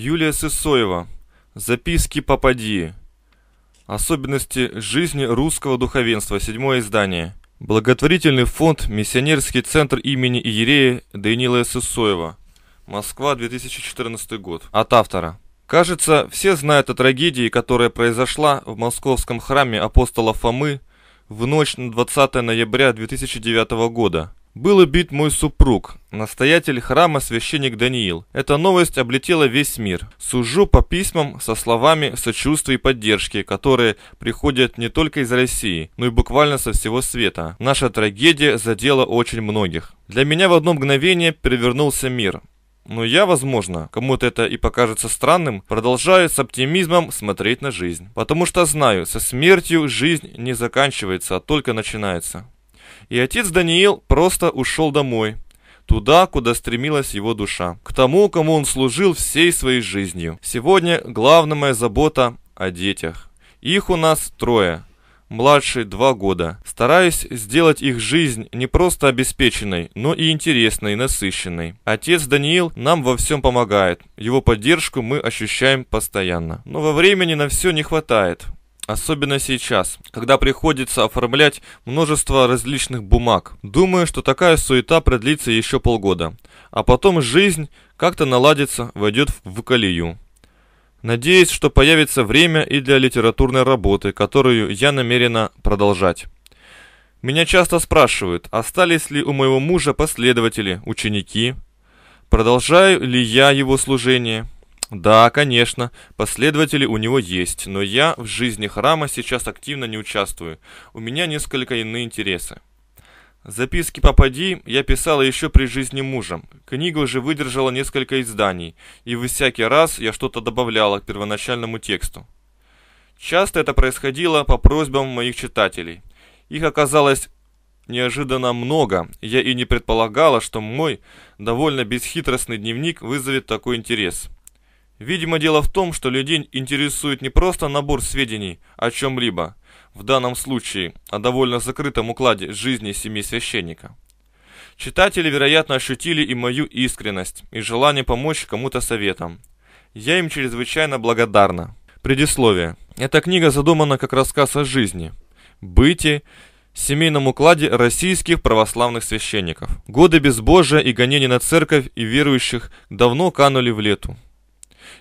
Юлия Сысоева. Записки Попади. Особенности жизни русского духовенства. Седьмое издание. Благотворительный фонд «Миссионерский центр имени Иерея» Данила Сысоева. Москва, 2014 год. От автора. Кажется, все знают о трагедии, которая произошла в московском храме апостола Фомы в ночь на 20 ноября 2009 года был убит мой супруг, настоятель храма священник Даниил. Эта новость облетела весь мир. Сужу по письмам со словами сочувствия и поддержки, которые приходят не только из России, но и буквально со всего света. Наша трагедия задела очень многих. Для меня в одно мгновение перевернулся мир. Но я, возможно, кому-то это и покажется странным, продолжаю с оптимизмом смотреть на жизнь. Потому что знаю, со смертью жизнь не заканчивается, а только начинается. И отец Даниил просто ушел домой, туда, куда стремилась его душа, к тому, кому он служил всей своей жизнью. Сегодня главная моя забота о детях. Их у нас трое, младшие два года. Стараюсь сделать их жизнь не просто обеспеченной, но и интересной, и насыщенной. Отец Даниил нам во всем помогает. Его поддержку мы ощущаем постоянно. Но во времени на все не хватает. Особенно сейчас, когда приходится оформлять множество различных бумаг. Думаю, что такая суета продлится еще полгода. А потом жизнь как-то наладится, войдет в колею. Надеюсь, что появится время и для литературной работы, которую я намерена продолжать. Меня часто спрашивают, остались ли у моего мужа последователи, ученики, продолжаю ли я его служение – да, конечно, последователи у него есть, но я в жизни храма сейчас активно не участвую. У меня несколько иные интересы. Записки «Попади» я писала еще при жизни мужа. Книга уже выдержала несколько изданий, и вы всякий раз я что-то добавляла к первоначальному тексту. Часто это происходило по просьбам моих читателей. Их оказалось неожиданно много, я и не предполагала, что мой довольно бесхитростный дневник вызовет такой интерес – Видимо, дело в том, что людей интересует не просто набор сведений о чем-либо, в данном случае о а довольно закрытом укладе жизни семьи священника. Читатели, вероятно, ощутили и мою искренность, и желание помочь кому-то советом. Я им чрезвычайно благодарна. Предисловие. Эта книга задумана как рассказ о жизни, быте, семейном укладе российских православных священников. Годы безбожия и гонений на церковь и верующих давно канули в лету.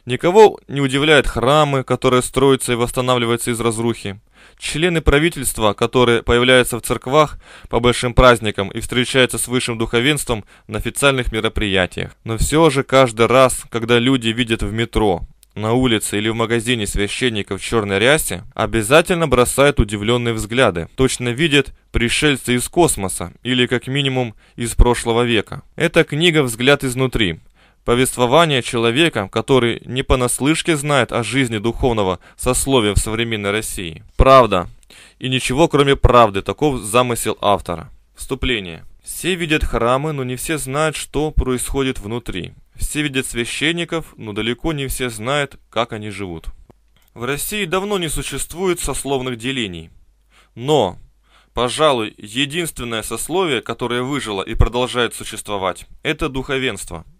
Никого не удивляют храмы, которые строятся и восстанавливаются из разрухи. Члены правительства, которые появляются в церквах по большим праздникам и встречаются с высшим духовенством на официальных мероприятиях. Но все же каждый раз, когда люди видят в метро, на улице или в магазине священника в черной рясе, обязательно бросают удивленные взгляды. Точно видят пришельца из космоса или как минимум из прошлого века. Это книга «Взгляд изнутри», Повествование человека, который не понаслышке знает о жизни духовного сословия в современной России. Правда. И ничего кроме правды, таков замысел автора. Вступление. Все видят храмы, но не все знают, что происходит внутри. Все видят священников, но далеко не все знают, как они живут. В России давно не существует сословных делений. Но, пожалуй, единственное сословие, которое выжило и продолжает существовать, это духовенство –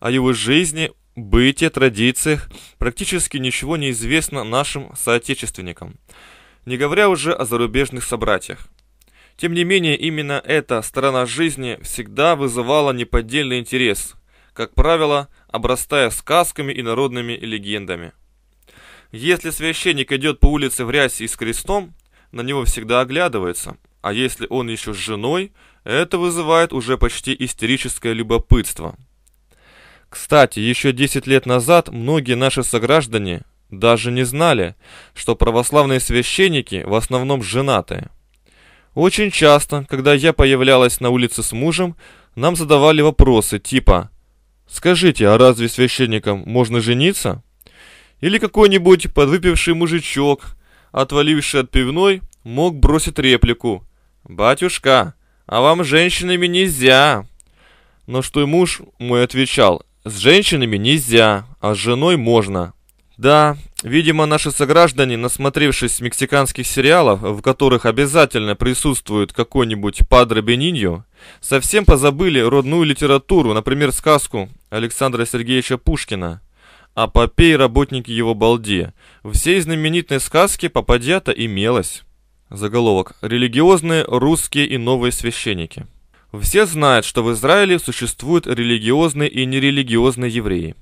о его жизни, быте, традициях практически ничего не известно нашим соотечественникам, не говоря уже о зарубежных собратьях. Тем не менее, именно эта сторона жизни всегда вызывала неподдельный интерес, как правило, обрастая сказками и народными легендами. Если священник идет по улице в рясе и с крестом, на него всегда оглядывается, а если он еще с женой, это вызывает уже почти истерическое любопытство – кстати, еще 10 лет назад многие наши сограждане даже не знали, что православные священники в основном женаты. Очень часто, когда я появлялась на улице с мужем, нам задавали вопросы типа «Скажите, а разве священникам можно жениться?» Или какой-нибудь подвыпивший мужичок, отваливший от пивной, мог бросить реплику «Батюшка, а вам женщинами нельзя!» Но что и муж мой отвечал с женщинами нельзя, а с женой можно. Да, видимо, наши сограждане, насмотревшись мексиканских сериалов, в которых обязательно присутствует какой-нибудь Падре Бениньо, совсем позабыли родную литературу, например, сказку Александра Сергеевича Пушкина «Апопей работники его балде». В всей знаменитой сказке попадья-то имелась. Заголовок «Религиозные русские и новые священники». Все знают, что в Израиле существуют религиозные и нерелигиозные евреи.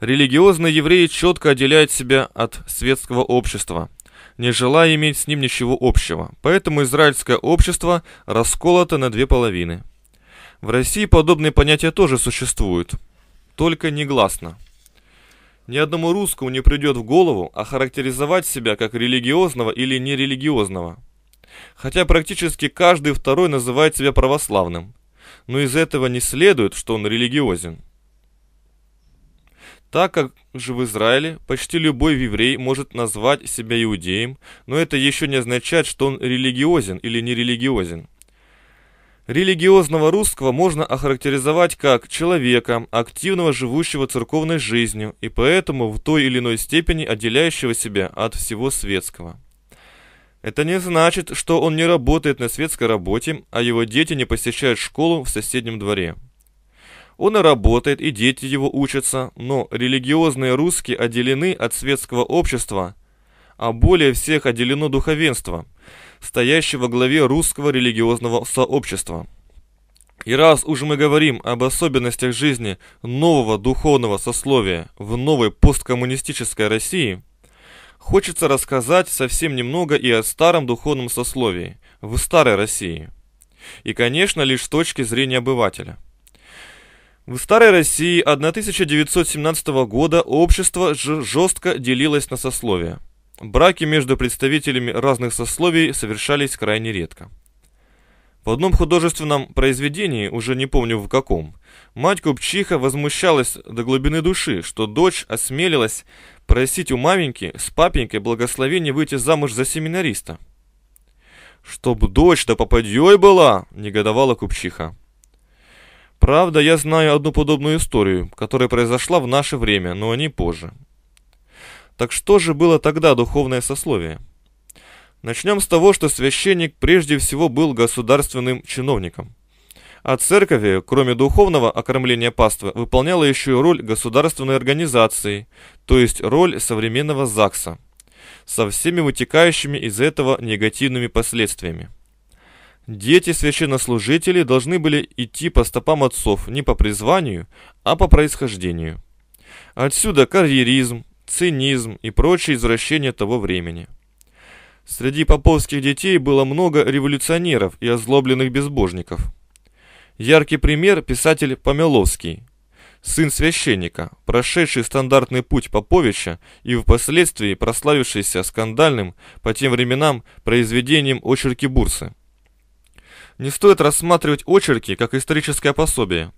Религиозные евреи четко отделяют себя от светского общества, не желая иметь с ним ничего общего, поэтому израильское общество расколото на две половины. В России подобные понятия тоже существуют, только негласно. Ни одному русскому не придет в голову охарактеризовать себя как религиозного или нерелигиозного – хотя практически каждый второй называет себя православным. Но из этого не следует, что он религиозен. Так как же в Израиле почти любой еврей может назвать себя иудеем, но это еще не означает, что он религиозен или нерелигиозен. Религиозного русского можно охарактеризовать как человека, активного живущего церковной жизнью и поэтому в той или иной степени отделяющего себя от всего светского. Это не значит, что он не работает на светской работе, а его дети не посещают школу в соседнем дворе. Он и работает, и дети его учатся, но религиозные русские отделены от светского общества, а более всех отделено духовенство, стоящее во главе русского религиозного сообщества. И раз уже мы говорим об особенностях жизни нового духовного сословия в новой посткоммунистической России – Хочется рассказать совсем немного и о старом духовном сословии, в старой России. И, конечно, лишь с точки зрения обывателя. В старой России 1917 года общество жестко делилось на сословия. Браки между представителями разных сословий совершались крайне редко. В одном художественном произведении, уже не помню в каком, Мать купчиха возмущалась до глубины души, что дочь осмелилась просить у маменьки с папенькой благословения выйти замуж за семинариста. «Чтоб дочь-то попадьей была!» – негодовала купчиха. Правда, я знаю одну подобную историю, которая произошла в наше время, но не позже. Так что же было тогда духовное сословие? Начнем с того, что священник прежде всего был государственным чиновником – а церковь, кроме духовного окормления паства, выполняла еще и роль государственной организации, то есть роль современного ЗАГСа, со всеми вытекающими из этого негативными последствиями. Дети священнослужителей должны были идти по стопам отцов не по призванию, а по происхождению. Отсюда карьеризм, цинизм и прочие извращения того времени. Среди поповских детей было много революционеров и озлобленных безбожников – Яркий пример – писатель Помеловский, сын священника, прошедший стандартный путь Поповича и впоследствии прославившийся скандальным по тем временам произведением очерки Бурсы. Не стоит рассматривать очерки как историческое пособие,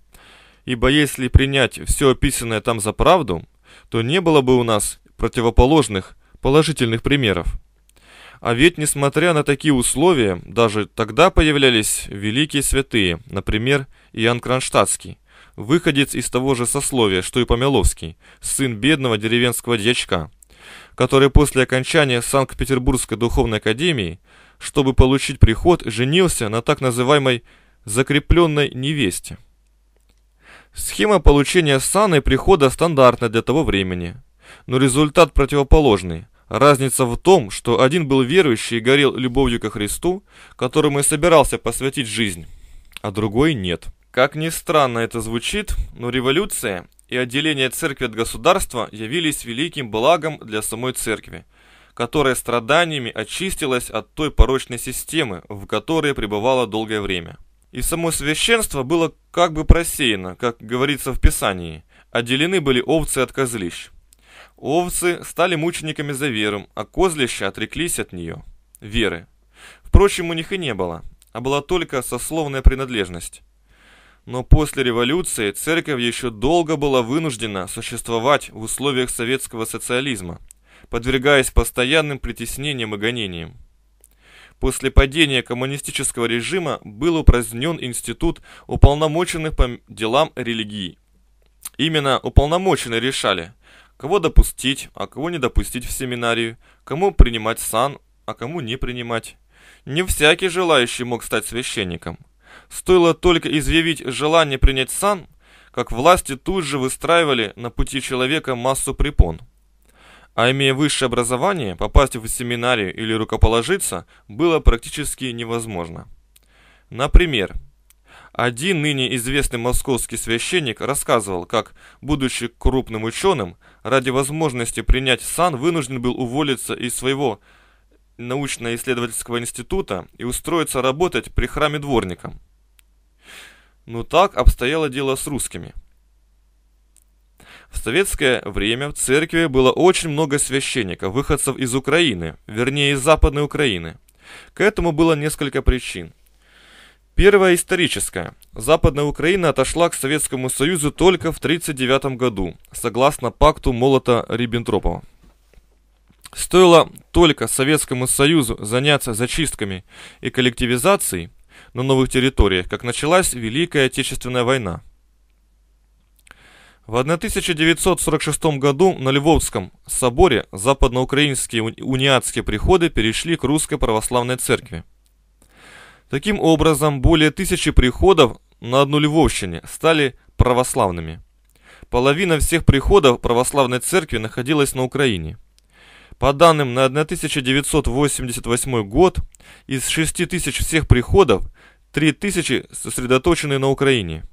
ибо если принять все описанное там за правду, то не было бы у нас противоположных положительных примеров. А ведь, несмотря на такие условия, даже тогда появлялись великие святые, например, Иоанн Кронштадтский, выходец из того же сословия, что и Помеловский, сын бедного деревенского дьячка, который после окончания Санкт-Петербургской духовной академии, чтобы получить приход, женился на так называемой «закрепленной невесте». Схема получения сана и прихода стандартна для того времени, но результат противоположный – Разница в том, что один был верующий и горел любовью ко Христу, которому и собирался посвятить жизнь, а другой нет. Как ни странно это звучит, но революция и отделение церкви от государства явились великим благом для самой церкви, которая страданиями очистилась от той порочной системы, в которой пребывала долгое время. И само священство было как бы просеяно, как говорится в Писании, отделены были овцы от козлищ. Овцы стали мучениками за веру, а козлища отреклись от нее, веры. Впрочем, у них и не было, а была только сословная принадлежность. Но после революции церковь еще долго была вынуждена существовать в условиях советского социализма, подвергаясь постоянным притеснениям и гонениям. После падения коммунистического режима был упразднен институт уполномоченных по делам религии. Именно уполномоченные решали, Кого допустить, а кого не допустить в семинарию, кому принимать сан, а кому не принимать. Не всякий желающий мог стать священником. Стоило только изъявить желание принять сан, как власти тут же выстраивали на пути человека массу препон. А имея высшее образование, попасть в семинарию или рукоположиться было практически невозможно. Например, один ныне известный московский священник рассказывал, как, будучи крупным ученым, ради возможности принять сан вынужден был уволиться из своего научно-исследовательского института и устроиться работать при храме дворником. Но так обстояло дело с русскими. В советское время в церкви было очень много священников, выходцев из Украины, вернее из Западной Украины. К этому было несколько причин – Первая историческая. Западная Украина отошла к Советскому Союзу только в 1939 году, согласно пакту Молота-Риббентропова. Стоило только Советскому Союзу заняться зачистками и коллективизацией на новых территориях, как началась Великая Отечественная война. В 1946 году на Львовском соборе западноукраинские униатские приходы перешли к Русской Православной Церкви – Таким образом, более тысячи приходов на одну Львовщине стали православными. Половина всех приходов православной церкви находилась на Украине. По данным на 1988 год, из 6 тысяч всех приходов 3 тысячи сосредоточены на Украине.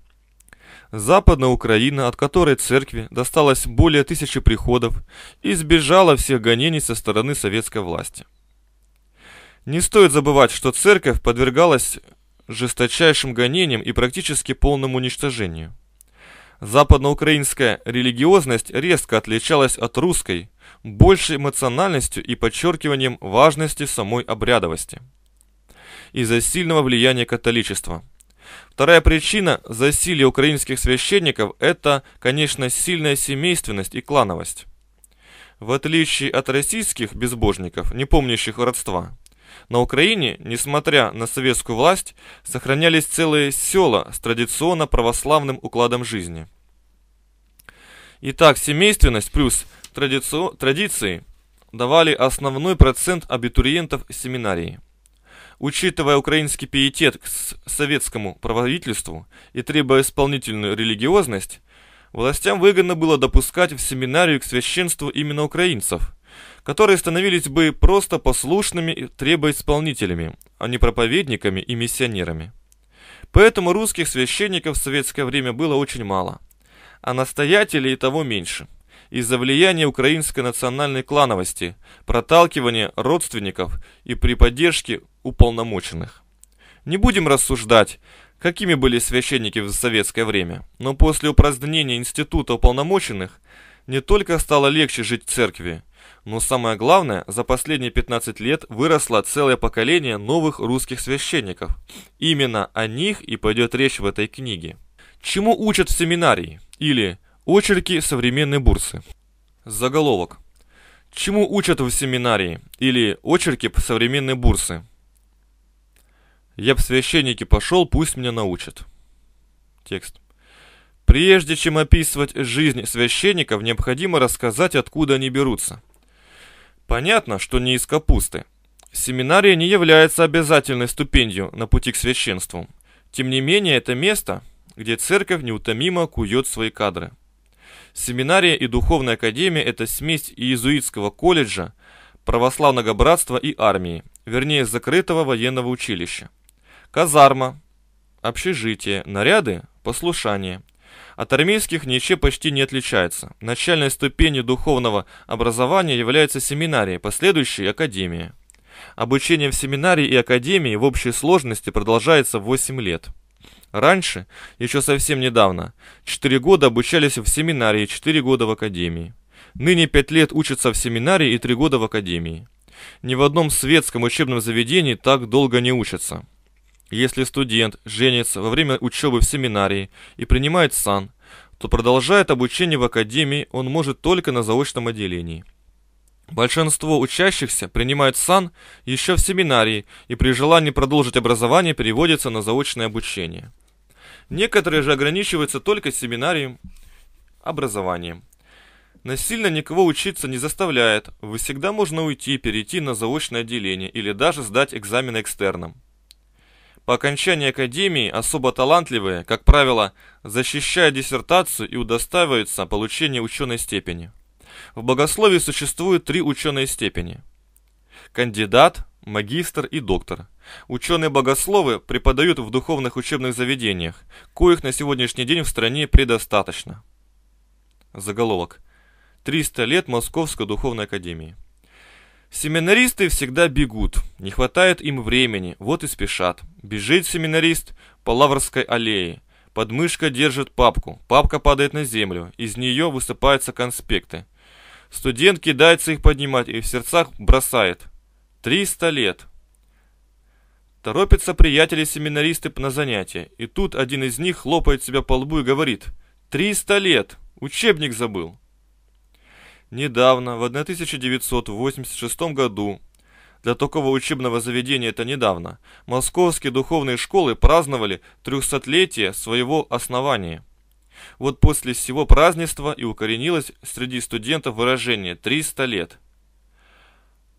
Западная Украина, от которой церкви досталось более тысячи приходов, избежала всех гонений со стороны советской власти. Не стоит забывать, что церковь подвергалась жесточайшим гонениям и практически полному уничтожению. Западноукраинская религиозность резко отличалась от русской, большей эмоциональностью и подчеркиванием важности самой обрядовости. Из-за сильного влияния католичества. Вторая причина засилия украинских священников – это, конечно, сильная семейственность и клановость. В отличие от российских безбожников, не помнящих родства, на Украине, несмотря на советскую власть, сохранялись целые села с традиционно православным укладом жизни. Итак, семейственность плюс традици... традиции давали основной процент абитуриентов семинарии. Учитывая украинский пиетет к советскому правительству и требуя исполнительную религиозность, властям выгодно было допускать в семинарию к священству именно украинцев – которые становились бы просто послушными требоисполнителями, а не проповедниками и миссионерами. Поэтому русских священников в советское время было очень мало, а настоятелей и того меньше – из-за влияния украинской национальной клановости, проталкивания родственников и при поддержке уполномоченных. Не будем рассуждать, какими были священники в советское время, но после упразднения института уполномоченных не только стало легче жить в церкви, но самое главное, за последние 15 лет выросло целое поколение новых русских священников. Именно о них и пойдет речь в этой книге. Чему учат в семинарии? Или очерки современной бурсы. Заголовок. Чему учат в семинарии? Или очерки современной бурсы? Я б священники пошел, пусть меня научат. Текст. Прежде чем описывать жизнь священников, необходимо рассказать, откуда они берутся. Понятно, что не из капусты. Семинария не является обязательной ступенью на пути к священству. Тем не менее, это место, где церковь неутомимо кует свои кадры. Семинария и духовная академия – это смесь иезуитского колледжа, православного братства и армии, вернее, закрытого военного училища. Казарма, общежитие, наряды, послушание, от армейских Ницше почти не отличается. Начальной ступенью духовного образования является семинария, последующей – академия. Обучение в семинарии и академии в общей сложности продолжается 8 лет. Раньше, еще совсем недавно, 4 года обучались в семинарии, 4 года в академии. Ныне 5 лет учатся в семинарии и 3 года в академии. Ни в одном светском учебном заведении так долго не учатся. Если студент женится во время учебы в семинарии и принимает сан, то продолжает обучение в академии он может только на заочном отделении. Большинство учащихся принимают сан еще в семинарии и при желании продолжить образование переводится на заочное обучение. Некоторые же ограничиваются только семинарием, образованием. Насильно никого учиться не заставляет, вы всегда можно уйти, перейти на заочное отделение или даже сдать экзамены экстерном. По окончании академии особо талантливые, как правило, защищают диссертацию и удостаиваются получения ученой степени. В богословии существуют три ученые степени. Кандидат, магистр и доктор. Ученые-богословы преподают в духовных учебных заведениях, коих на сегодняшний день в стране предостаточно. Заголовок. 300 лет Московской духовной академии. Семинаристы всегда бегут, не хватает им времени, вот и спешат. Бежит семинарист по Лаврской аллее. Подмышка держит папку, папка падает на землю, из нее высыпаются конспекты. Студент кидается их поднимать и в сердцах бросает. Триста лет. Торопятся приятели-семинаристы на занятия, и тут один из них хлопает себя по лбу и говорит. Триста лет! Учебник забыл! Недавно, в 1986 году, для такого учебного заведения это недавно, московские духовные школы праздновали 300-летие своего основания. Вот после всего празднества и укоренилось среди студентов выражение «300 лет».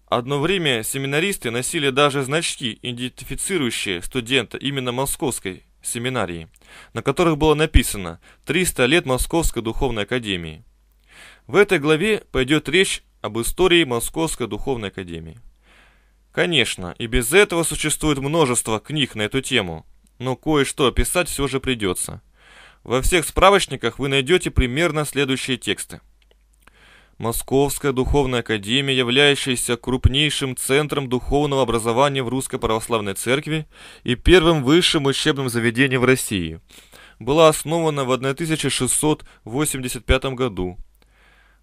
Одно время семинаристы носили даже значки, идентифицирующие студента именно московской семинарии, на которых было написано «300 лет Московской духовной академии». В этой главе пойдет речь об истории Московской Духовной Академии. Конечно, и без этого существует множество книг на эту тему, но кое-что описать все же придется. Во всех справочниках вы найдете примерно следующие тексты. Московская Духовная Академия, являющаяся крупнейшим центром духовного образования в Русской Православной Церкви и первым высшим учебным заведением в России, была основана в 1685 году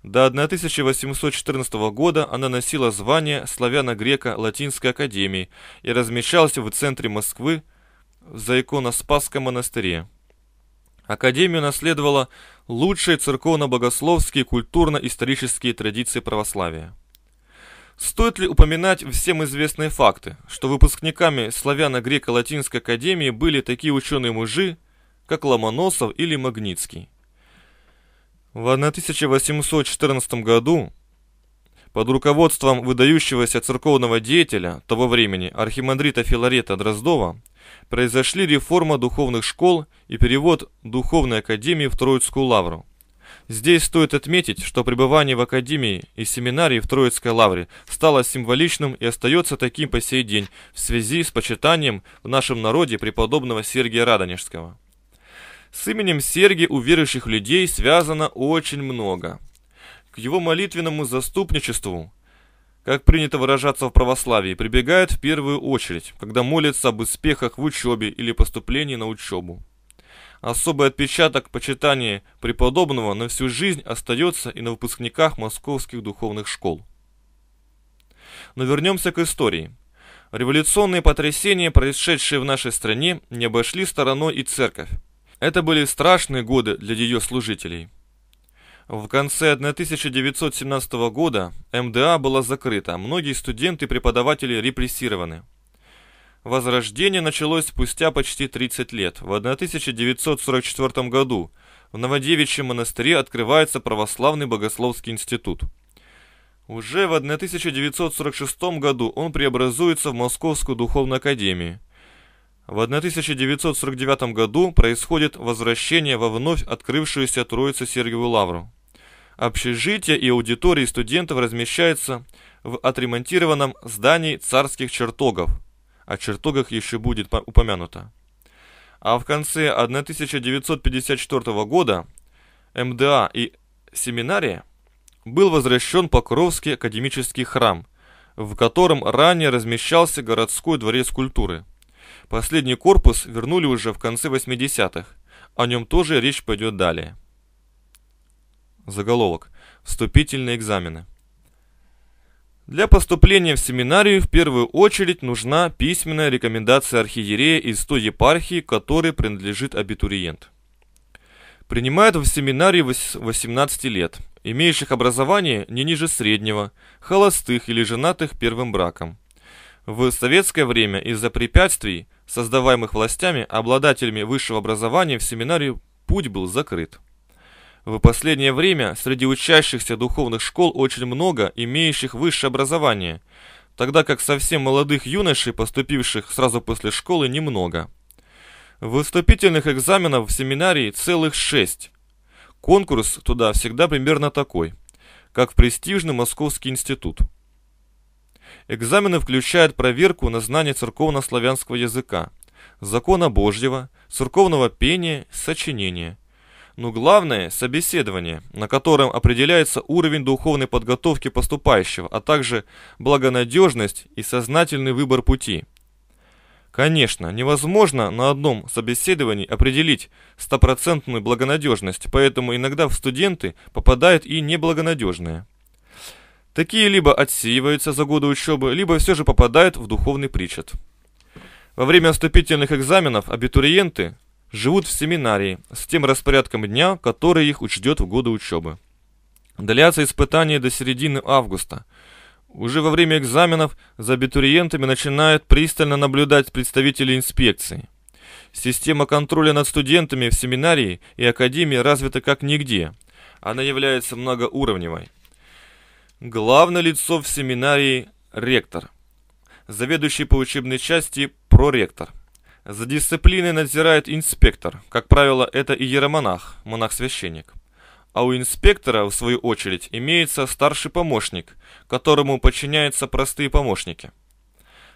до 1814 года она носила звание славяно-греко-латинской академии и размещалась в центре Москвы в Заиконоспасском монастыре. Академию наследовала лучшие церковно-богословские культурно-исторические традиции православия. Стоит ли упоминать всем известные факты, что выпускниками славяно-греко-латинской академии были такие ученые-мужи, как Ломоносов или Магнитский? В 1814 году под руководством выдающегося церковного деятеля того времени архимандрита Филарета Дроздова произошли реформа духовных школ и перевод Духовной Академии в Троицкую лавру. Здесь стоит отметить, что пребывание в Академии и семинарии в Троицкой лавре стало символичным и остается таким по сей день в связи с почитанием в нашем народе преподобного Сергия Радонежского. С именем Серги у верующих людей связано очень много. К его молитвенному заступничеству, как принято выражаться в православии, прибегают в первую очередь, когда молятся об успехах в учебе или поступлении на учебу. Особый отпечаток почитания преподобного на всю жизнь остается и на выпускниках московских духовных школ. Но вернемся к истории. Революционные потрясения, происшедшие в нашей стране, не обошли стороной и церковь. Это были страшные годы для ее служителей. В конце 1917 года МДА была закрыта, многие студенты и преподаватели репрессированы. Возрождение началось спустя почти 30 лет. В 1944 году в Новодевичьем монастыре открывается Православный Богословский институт. Уже в 1946 году он преобразуется в Московскую духовную академию – в 1949 году происходит возвращение во вновь открывшуюся Троице-Сергиеву лавру. Общежитие и аудитории студентов размещаются в отремонтированном здании царских чертогов. О чертогах еще будет упомянуто. А в конце 1954 года МДА и семинария был возвращен Покровский академический храм, в котором ранее размещался городской дворец культуры – Последний корпус вернули уже в конце 80-х. О нем тоже речь пойдет далее. Заголовок. Вступительные экзамены. Для поступления в семинарию в первую очередь нужна письменная рекомендация архиерея из той епархии, которой принадлежит абитуриент. Принимают в семинарии 18 лет, имеющих образование не ниже среднего, холостых или женатых первым браком – в советское время из-за препятствий, создаваемых властями, обладателями высшего образования в семинарии путь был закрыт. В последнее время среди учащихся духовных школ очень много имеющих высшее образование, тогда как совсем молодых юношей, поступивших сразу после школы, немного. Выступительных экзаменов в семинарии целых шесть. Конкурс туда всегда примерно такой, как в престижный Московский институт – Экзамены включают проверку на знание церковно-славянского языка, закона Божьего, церковного пения, сочинения. Но главное – собеседование, на котором определяется уровень духовной подготовки поступающего, а также благонадежность и сознательный выбор пути. Конечно, невозможно на одном собеседовании определить стопроцентную благонадежность, поэтому иногда в студенты попадают и неблагонадежные. Такие либо отсеиваются за годы учебы, либо все же попадают в духовный причет. Во время вступительных экзаменов абитуриенты живут в семинарии с тем распорядком дня, который их учтет в годы учебы. Длятся испытания до середины августа. Уже во время экзаменов за абитуриентами начинают пристально наблюдать представители инспекции. Система контроля над студентами в семинарии и академии развита как нигде. Она является многоуровневой. Главное лицо в семинарии – ректор. Заведующий по учебной части – проректор. За дисциплиной надзирает инспектор. Как правило, это и иеромонах, монах-священник. А у инспектора, в свою очередь, имеется старший помощник, которому подчиняются простые помощники.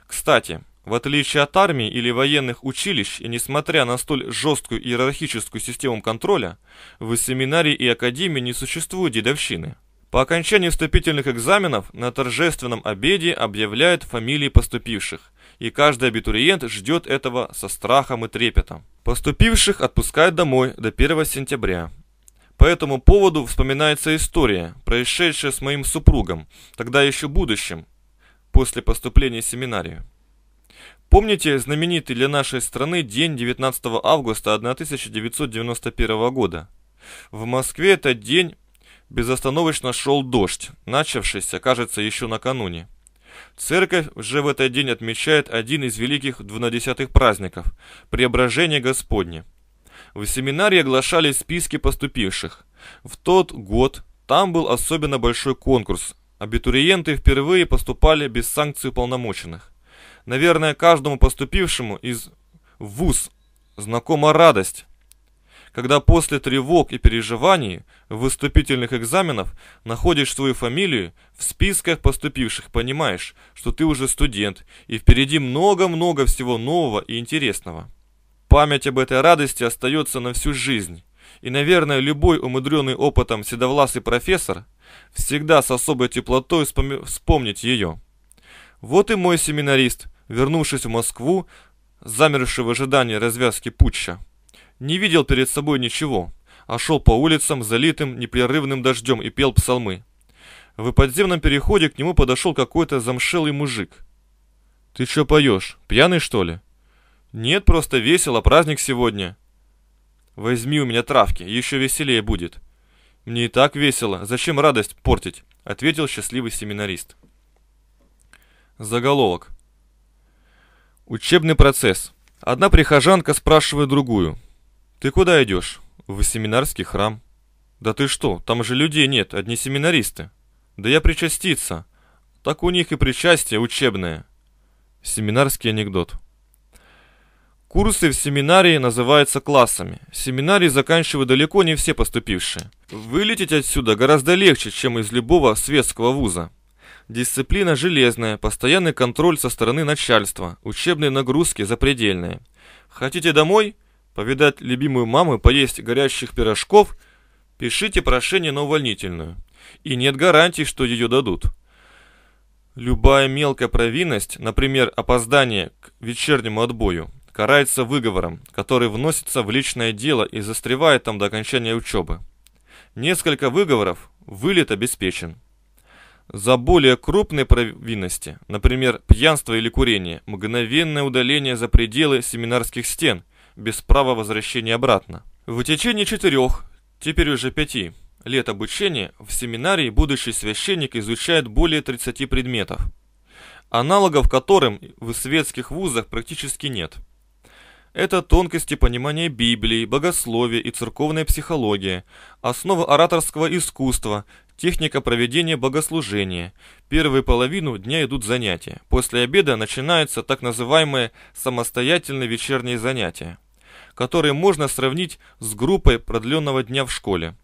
Кстати, в отличие от армии или военных училищ, и несмотря на столь жесткую иерархическую систему контроля, в семинарии и академии не существует дедовщины – по окончании вступительных экзаменов на торжественном обеде объявляют фамилии поступивших, и каждый абитуриент ждет этого со страхом и трепетом. Поступивших отпускают домой до 1 сентября. По этому поводу вспоминается история, происшедшая с моим супругом, тогда еще будущим, после поступления в семинарию. Помните знаменитый для нашей страны день 19 августа 1991 года? В Москве этот день Безостановочно шел дождь, начавшийся, кажется, еще накануне. Церковь же в этот день отмечает один из великих двунадесятых праздников – Преображение Господне. В семинарии оглашались списки поступивших. В тот год там был особенно большой конкурс. Абитуриенты впервые поступали без санкций уполномоченных. Наверное, каждому поступившему из ВУЗ знакома радость, когда после тревог и переживаний выступительных экзаменов находишь свою фамилию, в списках поступивших понимаешь, что ты уже студент и впереди много-много всего нового и интересного. Память об этой радости остается на всю жизнь. И, наверное, любой умудренный опытом седовласый профессор всегда с особой теплотой вспомнить ее. Вот и мой семинарист, вернувшись в Москву, замерший в ожидании развязки путча не видел перед собой ничего, а шел по улицам, залитым непрерывным дождем и пел псалмы. В подземном переходе к нему подошел какой-то замшелый мужик. «Ты что поешь? Пьяный, что ли?» «Нет, просто весело, праздник сегодня». «Возьми у меня травки, еще веселее будет». «Мне и так весело, зачем радость портить?» – ответил счастливый семинарист. Заголовок. Учебный процесс. Одна прихожанка спрашивает другую – «Ты куда идешь?» «В семинарский храм». «Да ты что, там же людей нет, одни семинаристы». «Да я причаститься». «Так у них и причастие учебное». Семинарский анекдот. Курсы в семинарии называются классами. Семинарии заканчивают далеко не все поступившие. Вылететь отсюда гораздо легче, чем из любого светского вуза. Дисциплина железная, постоянный контроль со стороны начальства, учебные нагрузки запредельные. Хотите домой? повидать любимую маму, поесть горящих пирожков, пишите прошение на увольнительную. И нет гарантий, что ее дадут. Любая мелкая провинность, например, опоздание к вечернему отбою, карается выговором, который вносится в личное дело и застревает там до окончания учебы. Несколько выговоров, вылет обеспечен. За более крупные провинности, например, пьянство или курение, мгновенное удаление за пределы семинарских стен – без права возвращения обратно. В течение четырех, теперь уже пяти, лет обучения в семинарии будущий священник изучает более 30 предметов, аналогов которым в светских вузах практически нет – это тонкости понимания Библии, богословия и церковной психологии, основы ораторского искусства, техника проведения богослужения. Первую половину дня идут занятия. После обеда начинаются так называемые самостоятельные вечерние занятия, которые можно сравнить с группой продленного дня в школе.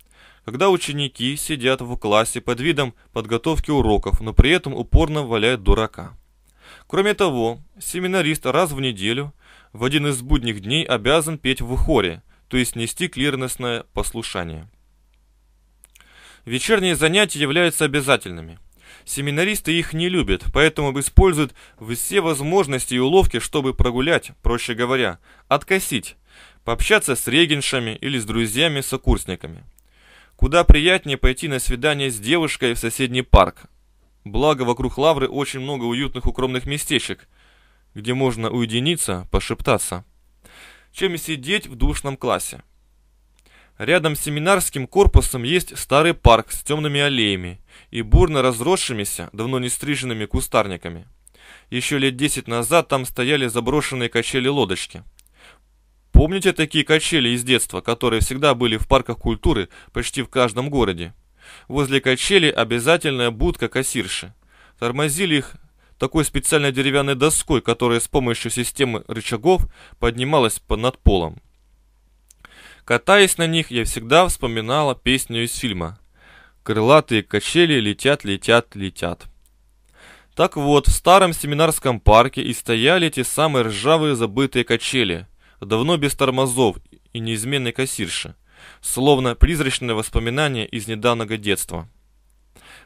Когда ученики сидят в классе под видом подготовки уроков, но при этом упорно валяют дурака. Кроме того, семинарист раз в неделю в один из будних дней обязан петь в хоре, то есть нести клиреносное послушание. Вечерние занятия являются обязательными. Семинаристы их не любят, поэтому используют все возможности и уловки, чтобы прогулять, проще говоря, откосить, пообщаться с регеншами или с друзьями-сокурсниками. Куда приятнее пойти на свидание с девушкой в соседний парк. Благо, вокруг Лавры очень много уютных укромных местечек – где можно уединиться, пошептаться, чем сидеть в душном классе. Рядом с семинарским корпусом есть старый парк с темными аллеями и бурно разросшимися, давно не стриженными кустарниками. Еще лет десять назад там стояли заброшенные качели-лодочки. Помните такие качели из детства, которые всегда были в парках культуры почти в каждом городе? Возле качели обязательная будка кассирши. Тормозили их такой специальной деревянной доской, которая с помощью системы рычагов поднималась над полом. Катаясь на них, я всегда вспоминала песню из фильма «Крылатые качели летят, летят, летят». Так вот, в старом семинарском парке и стояли те самые ржавые забытые качели, давно без тормозов и неизменной кассирши, словно призрачное воспоминание из недавнего детства.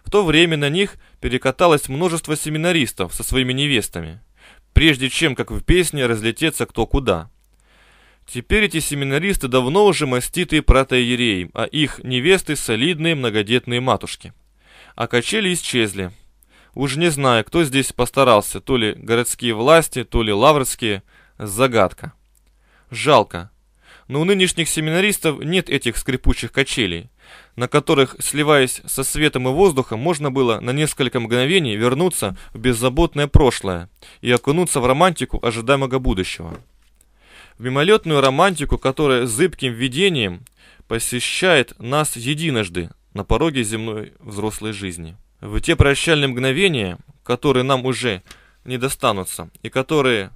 В то время на них перекаталось множество семинаристов со своими невестами, прежде чем, как в песне, разлететься кто куда. Теперь эти семинаристы давно уже маститые протоиереи, а их невесты – солидные многодетные матушки. А качели исчезли. Уж не знаю, кто здесь постарался, то ли городские власти, то ли лаврские – загадка. Жалко, но у нынешних семинаристов нет этих скрипучих качелей, на которых, сливаясь со светом и воздухом, можно было на несколько мгновений вернуться в беззаботное прошлое и окунуться в романтику ожидаемого будущего. В мимолетную романтику, которая зыбким видением посещает нас единожды на пороге земной взрослой жизни. В те прощальные мгновения, которые нам уже не достанутся и которые,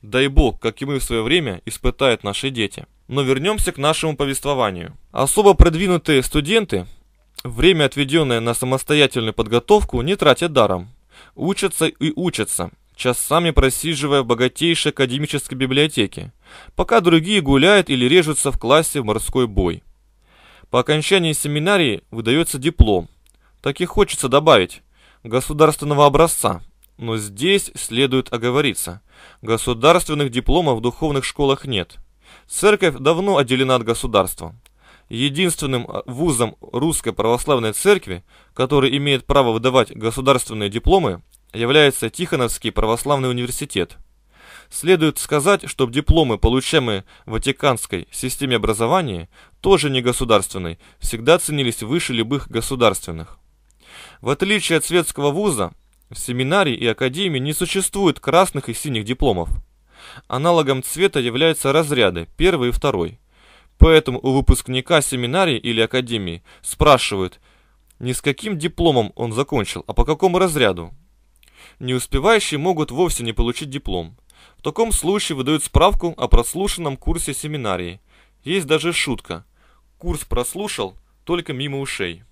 дай бог, как и мы в свое время, испытают наши дети – но вернемся к нашему повествованию. Особо продвинутые студенты, время отведенное на самостоятельную подготовку, не тратят даром. Учатся и учатся, часами просиживая в богатейшей академической библиотеке, пока другие гуляют или режутся в классе в морской бой. По окончании семинарии выдается диплом. Так и хочется добавить государственного образца. Но здесь следует оговориться. Государственных дипломов в духовных школах нет – Церковь давно отделена от государства. Единственным а, вузом Русской Православной Церкви, который имеет право выдавать государственные дипломы, является Тихоновский Православный Университет. Следует сказать, что дипломы, получаемые в Ватиканской системе образования, тоже не государственной, всегда ценились выше любых государственных. В отличие от светского вуза, в семинарии и академии не существует красных и синих дипломов – Аналогом цвета являются разряды, первый и второй. Поэтому у выпускника семинарии или академии спрашивают, не с каким дипломом он закончил, а по какому разряду. Не успевающие могут вовсе не получить диплом. В таком случае выдают справку о прослушанном курсе семинарии. Есть даже шутка. Курс прослушал, только мимо ушей.